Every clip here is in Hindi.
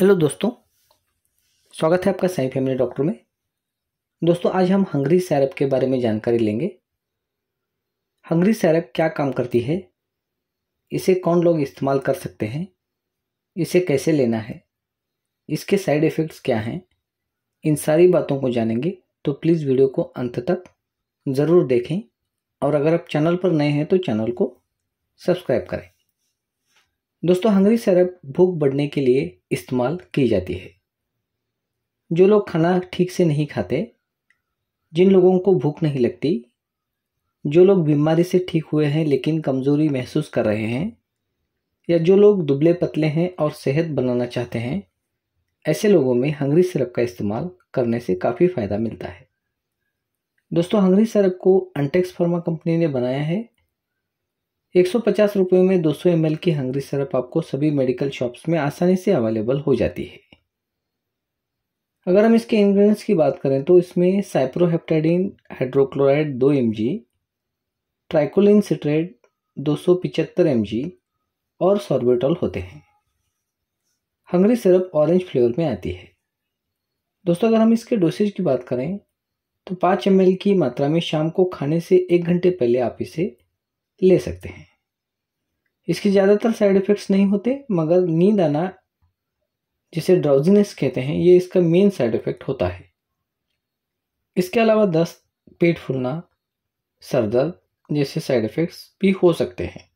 हेलो दोस्तों स्वागत है आपका साई फैमिली डॉक्टर में दोस्तों आज हम हंगरी सैरप के बारे में जानकारी लेंगे हंगरी सैरप क्या काम करती है इसे कौन लोग इस्तेमाल कर सकते हैं इसे कैसे लेना है इसके साइड इफ़ेक्ट्स क्या हैं इन सारी बातों को जानेंगे तो प्लीज़ वीडियो को अंत तक ज़रूर देखें और अगर आप चैनल पर नए हैं तो चैनल को सब्सक्राइब करें दोस्तों हंगरी सिरप भूख बढ़ने के लिए इस्तेमाल की जाती है जो लोग खाना ठीक से नहीं खाते जिन लोगों को भूख नहीं लगती जो लोग बीमारी से ठीक हुए हैं लेकिन कमज़ोरी महसूस कर रहे हैं या जो लोग दुबले पतले हैं और सेहत बनाना चाहते हैं ऐसे लोगों में हंगरी सिरप का इस्तेमाल करने से काफ़ी फ़ायदा मिलता है दोस्तों हंगरी सिरप को अंटेक्स फार्मा कंपनी ने बनाया है एक सौ में 200 सौ की हंगरी सरप आपको सभी मेडिकल शॉप्स में आसानी से अवेलेबल हो जाती है अगर हम इसके इंग्रेडिएंट्स की बात करें तो इसमें साइप्रोहेप्टाडीन हाइड्रोक्लोराइड दो एम जी ट्राइकोलिन सिट्रेट दो सौ पिचहत्तर एम जी और सॉर्बेटॉल होते हैं हंगरी सिरप ऑरेंज फ्लेवर में आती है दोस्तों अगर हम इसके डोसेज की बात करें तो पाँच एम की मात्रा में शाम को खाने से एक घंटे पहले आप इसे ले सकते हैं इसके ज़्यादातर साइड इफ़ेक्ट्स नहीं होते मगर नींद आना जिसे ड्राउजीनेस कहते हैं ये इसका मेन साइड इफ़ेक्ट होता है इसके अलावा दस्त पेट फूलना सर दर्द जैसे साइड इफ़ेक्ट्स भी हो सकते हैं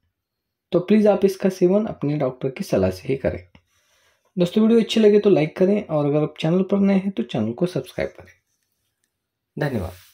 तो प्लीज़ आप इसका सेवन अपने डॉक्टर की सलाह से ही करें दोस्तों वीडियो अच्छी लगे तो लाइक करें और अगर आप चैनल पर नए हैं तो चैनल को सब्सक्राइब करें धन्यवाद